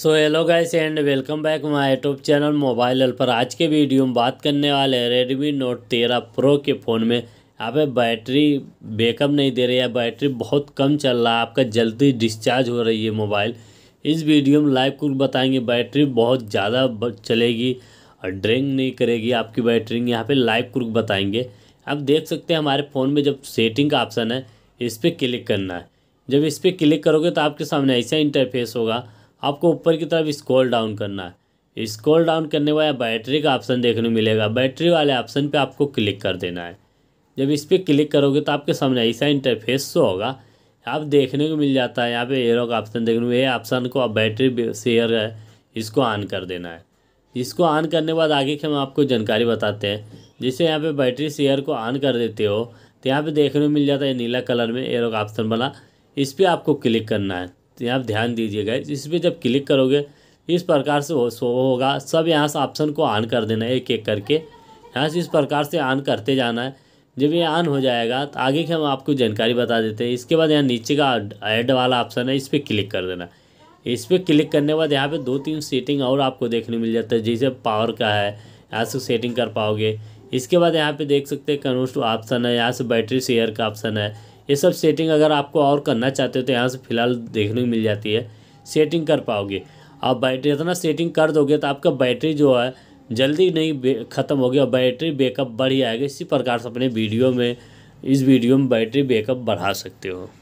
so hello guys and welcome back my YouTube channel mobile L पर आज के वीडियो में बात करने वाले हैं रेडमी नोट तेरह प्रो के फ़ोन में यहाँ पे बैटरी बैकअप नहीं दे रही है बैटरी बहुत कम चल रहा है आपका जल्दी डिस्चार्ज हो रही है मोबाइल इस वीडियो में लाइव कुक बताएंगे बैटरी बहुत ज़्यादा चलेगी और ड्रेंग नहीं करेगी आपकी बैटरी यहाँ पर लाइव क्रुक बताएंगे आप देख सकते हैं हमारे फ़ोन में जब सेटिंग का ऑप्शन है इस पर क्लिक करना है जब इस पर क्लिक करोगे तो आपके सामने ऐसा इंटरफेस होगा आपको ऊपर की तरफ स्क्रॉल डाउन करना है स्क्रॉल डाउन करने बाद बैटरी का ऑप्शन देखने मिलेगा बैटरी वाले ऑप्शन पे आपको क्लिक कर देना है जब इस पर क्लिक करोगे तो आपके सामने ऐसा इंटरफेस शो होगा आप देखने को मिल जाता है यहाँ पे एरो का ऑप्शन देखने ये ऑप्शन को आप बैटरी शेयर है इसको ऑन कर देना है इसको ऑन करने के बाद आगे की हम आपको जानकारी बताते हैं जैसे यहाँ पे बैटरी शेयर को ऑन कर देते हो तो यहाँ पे देखने को मिल जाता है नीला कलर में एरो का ऑप्शन बना इस पर आपको क्लिक करना है तो आप ध्यान दीजिएगा इस पर जब क्लिक करोगे इस प्रकार से हो होगा सब यहाँ से ऑप्शन को ऑन कर देना है एक एक करके यहाँ से इस प्रकार से ऑन करते जाना है जब ये ऑन हो जाएगा तो आगे की हम आपको जानकारी बता देते हैं इसके बाद यहाँ नीचे का ऐड वाला ऑप्शन है इस पर क्लिक कर देना इस पर क्लिक करने के बाद यहाँ पे दो तीन सेटिंग और आपको देखने मिल जाता है जैसे पावर का है यहाँ से सेटिंग कर पाओगे इसके बाद यहाँ पे देख सकते हैं कन्वर्स ऑप्शन है यहाँ से बैटरी शेयर का ऑप्शन है ये सब सेटिंग अगर आपको और करना चाहते हो तो यहाँ से फिलहाल देखने को मिल जाती है सेटिंग कर पाओगे आप बैटरी इतना सेटिंग कर दोगे तो आपका बैटरी जो है जल्दी नहीं ख़त्म होगी और बैटरी बैकअप बढ़ ही आएगा इसी प्रकार से अपने वीडियो में इस वीडियो में बैटरी बैकअप बढ़ा सकते हो